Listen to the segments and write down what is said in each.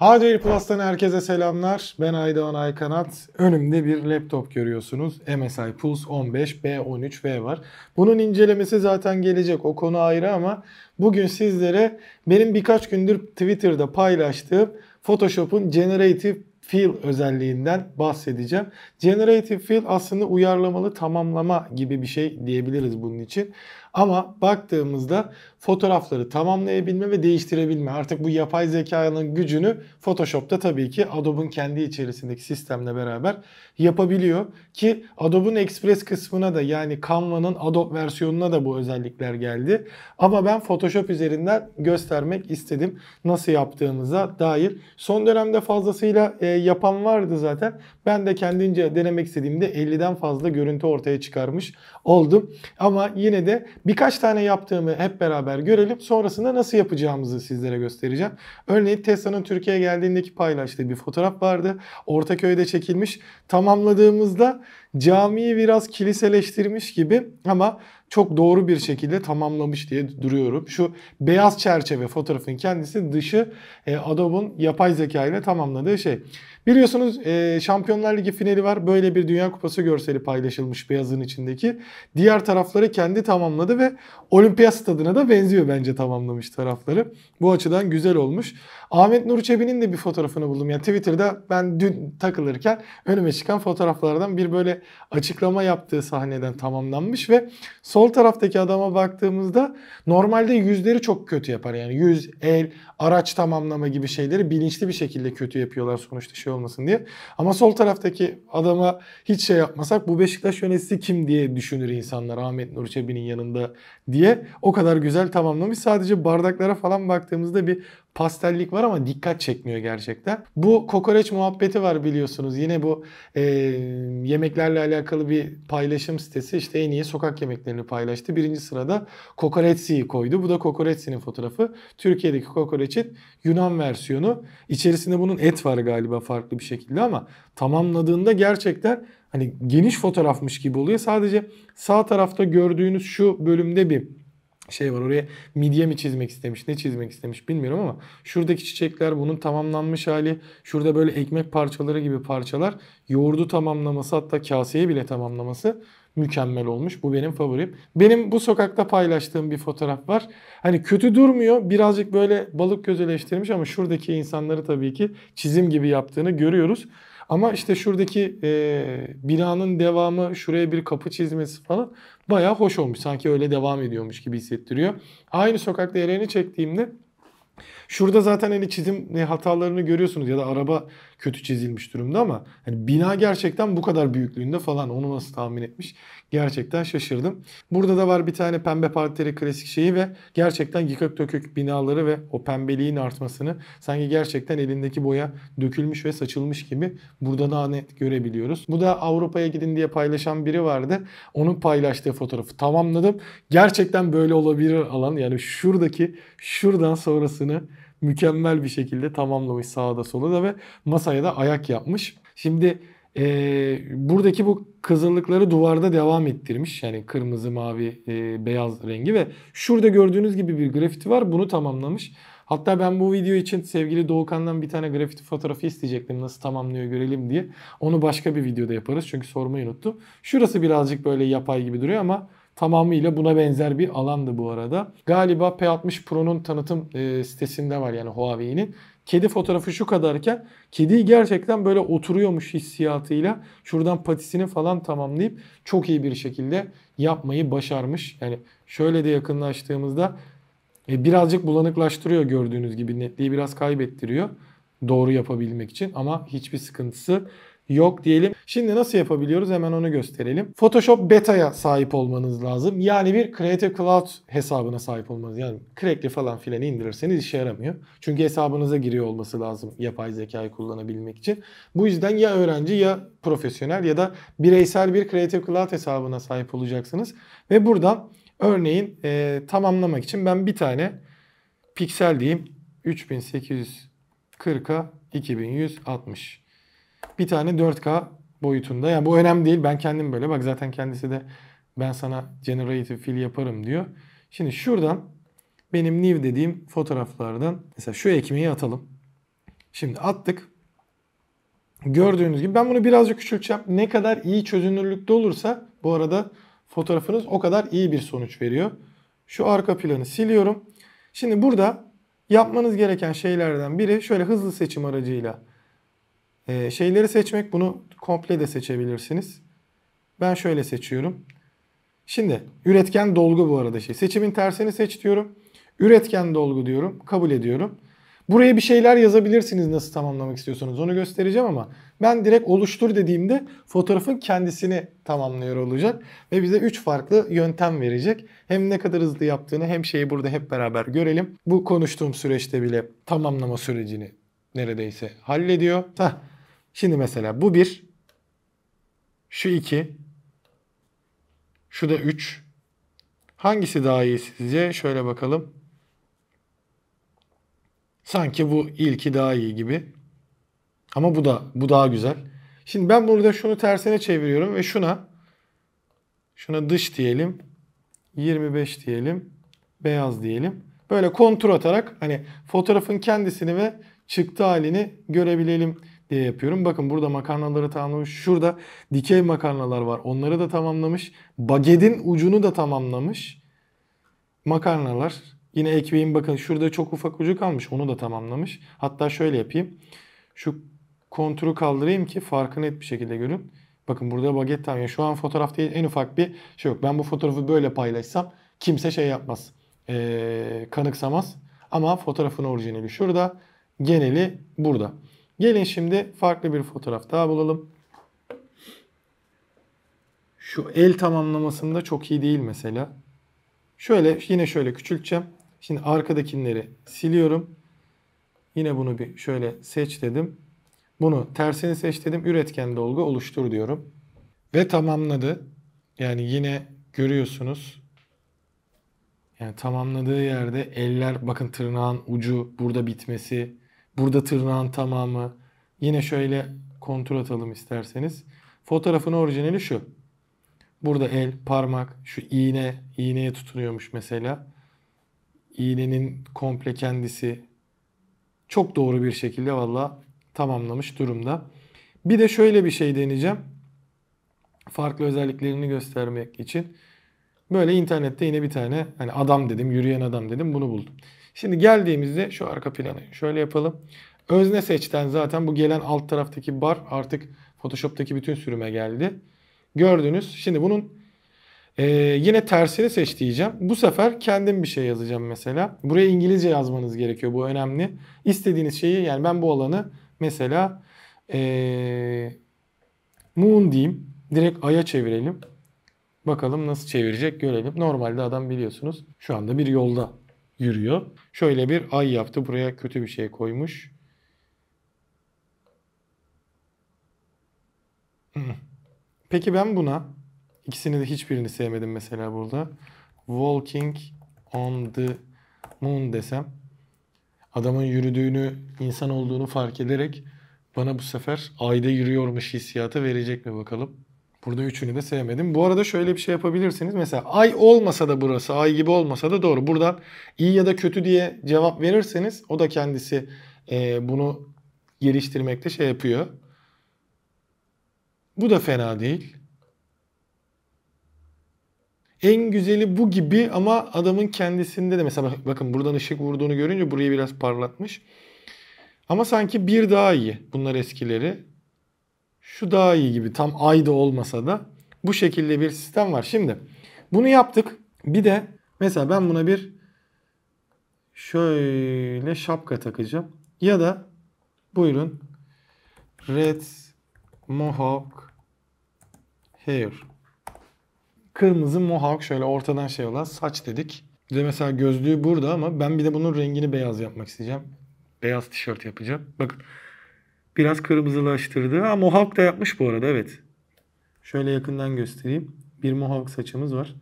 HDL Plus'tan herkese selamlar. Ben Aydoğan Aykanat. Önümde bir laptop görüyorsunuz. MSI Pulse 15 B13V var. Bunun incelemesi zaten gelecek. O konu ayrı ama bugün sizlere benim birkaç gündür Twitter'da paylaştığım Photoshop'un Generative fiil özelliğinden bahsedeceğim. Generative fiil aslında uyarlamalı tamamlama gibi bir şey diyebiliriz bunun için. Ama baktığımızda fotoğrafları tamamlayabilme ve değiştirebilme. Artık bu yapay zekanın gücünü Photoshop'ta tabii ki Adobe'un kendi içerisindeki sistemle beraber yapabiliyor. Ki Adobe'un Express kısmına da yani Canva'nın Adobe versiyonuna da bu özellikler geldi. Ama ben Photoshop üzerinden göstermek istedim nasıl yaptığımıza dair. Son dönemde fazlasıyla e, yapan vardı zaten. Ben de kendince denemek istediğimde 50'den fazla görüntü ortaya çıkarmış oldum. Ama yine de birkaç tane yaptığımı hep beraber görelim. Sonrasında nasıl yapacağımızı sizlere göstereceğim. Örneğin Tesla'nın Türkiye'ye geldiğindeki paylaştığı bir fotoğraf vardı. Ortaköy'de çekilmiş. Tamamladığımızda camiyi biraz kiliseleştirmiş gibi ama çok doğru bir şekilde tamamlamış diye duruyorum. Şu beyaz çerçeve fotoğrafın kendisi dışı e, Adobe'un yapay zeka ile tamamladığı şey. Biliyorsunuz e, Şampiyonlar Ligi finali var. Böyle bir Dünya Kupası görseli paylaşılmış beyazın içindeki. Diğer tarafları kendi tamamladı ve Olimpiyat stadına da benziyor bence tamamlamış tarafları. Bu açıdan güzel olmuş. Ahmet Nur Çebi'nin de bir fotoğrafını buldum. Yani Twitter'da ben dün takılırken önüme çıkan fotoğraflardan bir böyle açıklama yaptığı sahneden tamamlanmış ve sol taraftaki adama baktığımızda normalde yüzleri çok kötü yapar. Yani yüz, el, araç tamamlama gibi şeyleri bilinçli bir şekilde kötü yapıyorlar sonuçta şey olmaz kalmasın diye. Ama sol taraftaki adama hiç şey yapmasak bu Beşiktaş yöneticisi kim diye düşünür insanlar Ahmet Nur Çebi'nin yanında diye. O kadar güzel tamamlamış. Sadece bardaklara falan baktığımızda bir pastellik var ama dikkat çekmiyor gerçekten. Bu kokoreç muhabbeti var biliyorsunuz. Yine bu e, yemeklerle alakalı bir paylaşım sitesi işte en iyi sokak yemeklerini paylaştı. Birinci sırada kokoreçsiyi koydu. Bu da kokoreçsinin fotoğrafı. Türkiye'deki kokoreçin Yunan versiyonu. İçerisinde bunun et var galiba farklı bir şekilde ama tamamladığında gerçekten hani geniş fotoğrafmış gibi oluyor. Sadece sağ tarafta gördüğünüz şu bölümde bir şey var oraya midye mi çizmek istemiş ne çizmek istemiş bilmiyorum ama şuradaki çiçekler bunun tamamlanmış hali şurada böyle ekmek parçaları gibi parçalar yoğurdu tamamlaması hatta kaseyi bile tamamlaması mükemmel olmuş. Bu benim favorim. Benim bu sokakta paylaştığım bir fotoğraf var. Hani kötü durmuyor. Birazcık böyle balık gözeleştirmiş ama şuradaki insanları tabii ki çizim gibi yaptığını görüyoruz. Ama işte şuradaki e, binanın devamı, şuraya bir kapı çizmesi falan bayağı hoş olmuş. Sanki öyle devam ediyormuş gibi hissettiriyor. Aynı sokakta yerini çektiğimde Şurada zaten hani çizim e, hatalarını görüyorsunuz ya da araba kötü çizilmiş durumda ama hani bina gerçekten bu kadar büyüklüğünde falan onu nasıl tahmin etmiş gerçekten şaşırdım. Burada da var bir tane pembe parteri klasik şeyi ve gerçekten yıkık dökük binaları ve o pembeliğin artmasını sanki gerçekten elindeki boya dökülmüş ve saçılmış gibi burada daha net görebiliyoruz. Bu da Avrupa'ya gidin diye paylaşan biri vardı. Onun paylaştığı fotoğrafı tamamladım. Gerçekten böyle olabilir alan yani şuradaki şuradan sonrasını mükemmel bir şekilde tamamlamış sağda solda da ve masaya da ayak yapmış. Şimdi e, buradaki bu kızıllıkları duvarda devam ettirmiş. Yani kırmızı, mavi, e, beyaz rengi ve şurada gördüğünüz gibi bir grafiti var. Bunu tamamlamış. Hatta ben bu video için sevgili Doğukan'dan bir tane grafiti fotoğrafı isteyecektim. Nasıl tamamlıyor görelim diye. Onu başka bir videoda yaparız çünkü sormayı unuttum. Şurası birazcık böyle yapay gibi duruyor ama tamamıyla buna benzer bir alandı bu arada. Galiba P60 Pro'nun tanıtım e, sitesinde var yani Huawei'nin. Kedi fotoğrafı şu kadarken kedi gerçekten böyle oturuyormuş hissiyatıyla şuradan patisini falan tamamlayıp çok iyi bir şekilde yapmayı başarmış. Yani şöyle de yakınlaştığımızda e, birazcık bulanıklaştırıyor gördüğünüz gibi netliği biraz kaybettiriyor doğru yapabilmek için ama hiçbir sıkıntısı yok diyelim. Şimdi nasıl yapabiliyoruz hemen onu gösterelim. Photoshop Beta'ya sahip olmanız lazım. Yani bir Creative Cloud hesabına sahip olmanız. Yani Crack'li falan filan indirirseniz işe yaramıyor. Çünkü hesabınıza giriyor olması lazım yapay zekayı kullanabilmek için. Bu yüzden ya öğrenci ya profesyonel ya da bireysel bir Creative Cloud hesabına sahip olacaksınız. Ve buradan örneğin e, tamamlamak için ben bir tane piksel diyeyim 3840'a 2160 bir tane 4K boyutunda. Yani bu önemli değil. Ben kendim böyle. Bak zaten kendisi de ben sana generative fill yaparım diyor. Şimdi şuradan benim new dediğim fotoğraflardan mesela şu ekmeği atalım. Şimdi attık. Gördüğünüz gibi ben bunu birazcık küçülteceğim. Ne kadar iyi çözünürlükte olursa bu arada fotoğrafınız o kadar iyi bir sonuç veriyor. Şu arka planı siliyorum. Şimdi burada yapmanız gereken şeylerden biri şöyle hızlı seçim aracıyla e, şeyleri seçmek bunu komple de seçebilirsiniz. Ben şöyle seçiyorum. Şimdi üretken dolgu bu arada şey. Seçimin tersini seç diyorum. Üretken dolgu diyorum. Kabul ediyorum. Buraya bir şeyler yazabilirsiniz nasıl tamamlamak istiyorsanız onu göstereceğim ama ben direkt oluştur dediğimde fotoğrafın kendisini tamamlıyor olacak ve bize 3 farklı yöntem verecek. Hem ne kadar hızlı yaptığını hem şeyi burada hep beraber görelim. Bu konuştuğum süreçte bile tamamlama sürecini neredeyse hallediyor. Heh, Şimdi mesela bu 1, şu 2, şu da 3. Hangisi daha iyi sizce? Şöyle bakalım. Sanki bu ilki daha iyi gibi. Ama bu da bu daha güzel. Şimdi ben burada şunu tersine çeviriyorum ve şuna şuna dış diyelim. 25 diyelim. Beyaz diyelim. Böyle kontur atarak hani fotoğrafın kendisini ve çıktı halini görebilelim diye yapıyorum. Bakın burada makarnaları tamamlamış. Şurada dikey makarnalar var. Onları da tamamlamış. Bagetin ucunu da tamamlamış. Makarnalar. Yine ekmeğin bakın şurada çok ufak ucu kalmış. Onu da tamamlamış. Hatta şöyle yapayım. Şu konturu kaldırayım ki farkı net bir şekilde görün. Bakın burada baget tamam. şu an fotoğraf değil. en ufak bir şey yok. Ben bu fotoğrafı böyle paylaşsam kimse şey yapmaz. Ee, kanıksamaz. Ama fotoğrafın orijinali şurada. Geneli burada. Gelin şimdi farklı bir fotoğraf daha bulalım. Şu el tamamlamasında çok iyi değil mesela. Şöyle yine şöyle küçülteceğim. Şimdi arkadakileri siliyorum. Yine bunu bir şöyle seç dedim. Bunu tersini seç dedim. Üretken dolgu oluştur diyorum. Ve tamamladı. Yani yine görüyorsunuz. Yani tamamladığı yerde eller bakın tırnağın ucu burada bitmesi. Burada tırnağın tamamı. Yine şöyle kontrol atalım isterseniz. Fotoğrafın orijinali şu. Burada el, parmak, şu iğne, iğneye tutunuyormuş mesela. İğnenin komple kendisi çok doğru bir şekilde valla tamamlamış durumda. Bir de şöyle bir şey deneyeceğim. Farklı özelliklerini göstermek için. Böyle internette yine bir tane hani adam dedim, yürüyen adam dedim bunu buldum. Şimdi geldiğimizde şu arka planı şöyle yapalım. Özne seçten zaten bu gelen alt taraftaki bar artık Photoshop'taki bütün sürüme geldi. Gördünüz. Şimdi bunun e, yine tersini seç diyeceğim. Bu sefer kendim bir şey yazacağım mesela. Buraya İngilizce yazmanız gerekiyor. Bu önemli. İstediğiniz şeyi yani ben bu alanı mesela e, moon diyeyim. Direkt aya çevirelim. Bakalım nasıl çevirecek görelim. Normalde adam biliyorsunuz şu anda bir yolda yürüyor. Şöyle bir ay yaptı. Buraya kötü bir şey koymuş. Peki ben buna ikisini de hiçbirini sevmedim mesela burada. Walking on the moon desem adamın yürüdüğünü, insan olduğunu fark ederek bana bu sefer ayda yürüyormuş hissiyatı verecek mi bakalım. Burada üçünü de sevmedim. Bu arada şöyle bir şey yapabilirsiniz. Mesela ay olmasa da burası ay gibi olmasa da doğru. Buradan iyi ya da kötü diye cevap verirseniz o da kendisi e, bunu geliştirmekte şey yapıyor. Bu da fena değil. En güzeli bu gibi ama adamın kendisinde de mesela bakın buradan ışık vurduğunu görünce burayı biraz parlatmış. Ama sanki bir daha iyi bunlar eskileri şu daha iyi gibi tam ayda olmasa da bu şekilde bir sistem var. Şimdi bunu yaptık. Bir de mesela ben buna bir şöyle şapka takacağım. Ya da buyurun Red Mohawk Hair. Kırmızı Mohawk şöyle ortadan şey olan saç dedik. Bir de mesela gözlüğü burada ama ben bir de bunun rengini beyaz yapmak isteyeceğim. Beyaz tişört yapacağım. Bakın biraz kırmızılaştırdı. Ha Mohawk da yapmış bu arada evet. Şöyle yakından göstereyim. Bir Mohawk saçımız var.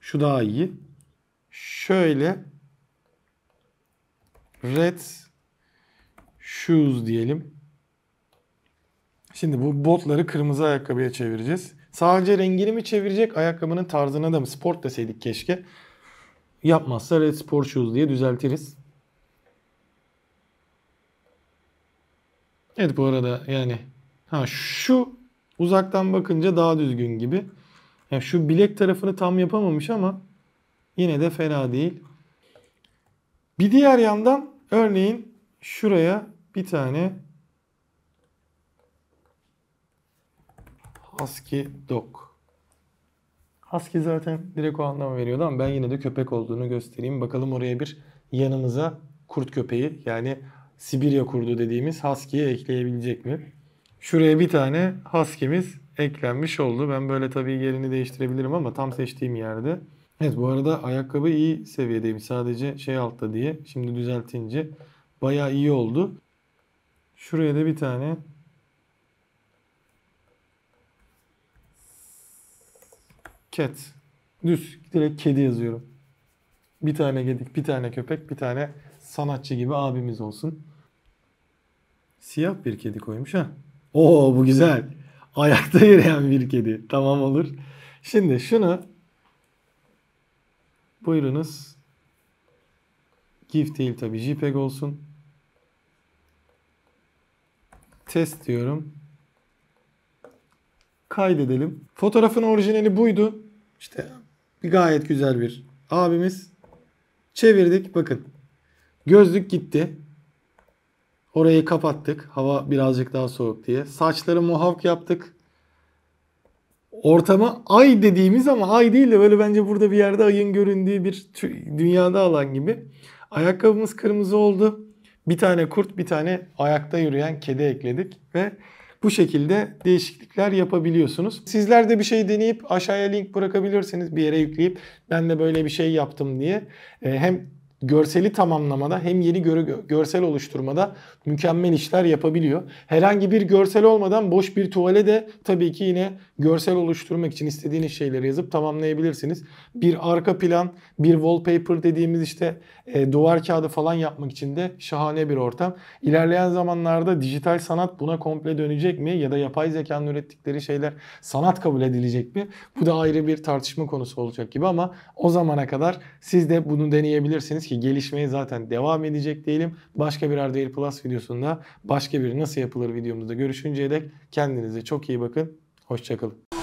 Şu daha iyi. Şöyle red shoes diyelim. Şimdi bu botları kırmızı ayakkabıya çevireceğiz. Sadece rengini mi çevirecek ayakkabının tarzına da mı sport deseydik keşke. Yapmazsa red sport shoes diye düzeltiriz. Evet bu arada yani ha şu uzaktan bakınca daha düzgün gibi. Yani şu bilek tarafını tam yapamamış ama yine de fena değil. Bir diğer yandan örneğin şuraya bir tane Husky Dog. Husky zaten direkt o anlam veriyordu ama ben yine de köpek olduğunu göstereyim. Bakalım oraya bir yanımıza kurt köpeği yani Sibirya kurdu dediğimiz Husky'ye ekleyebilecek mi? Şuraya bir tane Husky'miz eklenmiş oldu. Ben böyle tabii yerini değiştirebilirim ama tam seçtiğim yerde. Evet bu arada ayakkabı iyi seviyedeymiş. Sadece şey altta diye. Şimdi düzeltince baya iyi oldu. Şuraya da bir tane Cat. Düz direkt kedi yazıyorum. Bir tane gedik, bir tane köpek, bir tane sanatçı gibi abimiz olsun. Siyah bir kedi koymuş ha. Oo bu güzel. Ayakta yürüyen bir kedi. Tamam olur. Şimdi şunu buyurunuz. GIF değil tabi JPEG olsun. Test diyorum. Kaydedelim. Fotoğrafın orijinali buydu. İşte gayet güzel bir abimiz. Çevirdik bakın. Gözlük gitti. Orayı kapattık. Hava birazcık daha soğuk diye. Saçları muhavk yaptık. Ortama ay dediğimiz ama ay değil de böyle bence burada bir yerde ayın göründüğü bir dünyada alan gibi. Ayakkabımız kırmızı oldu. Bir tane kurt bir tane ayakta yürüyen kedi ekledik ve bu şekilde değişiklikler yapabiliyorsunuz. Sizler de bir şey deneyip aşağıya link bırakabilirsiniz bir yere yükleyip ben de böyle bir şey yaptım diye. Ee, hem görseli tamamlamada hem yeni gör görsel oluşturmada mükemmel işler yapabiliyor. Herhangi bir görsel olmadan boş bir tuvale de tabii ki yine görsel oluşturmak için istediğiniz şeyleri yazıp tamamlayabilirsiniz. Bir arka plan, bir wallpaper dediğimiz işte e, duvar kağıdı falan yapmak için de şahane bir ortam. İlerleyen zamanlarda dijital sanat buna komple dönecek mi ya da yapay zekanın ürettikleri şeyler sanat kabul edilecek mi? Bu da ayrı bir tartışma konusu olacak gibi ama o zamana kadar siz de bunu deneyebilirsiniz ki gelişmeye zaten devam edecek diyelim. Başka bir Arda Plus videosunda başka bir nasıl yapılır videomuzda görüşünceye dek kendinize çok iyi bakın. Hoşçakalın.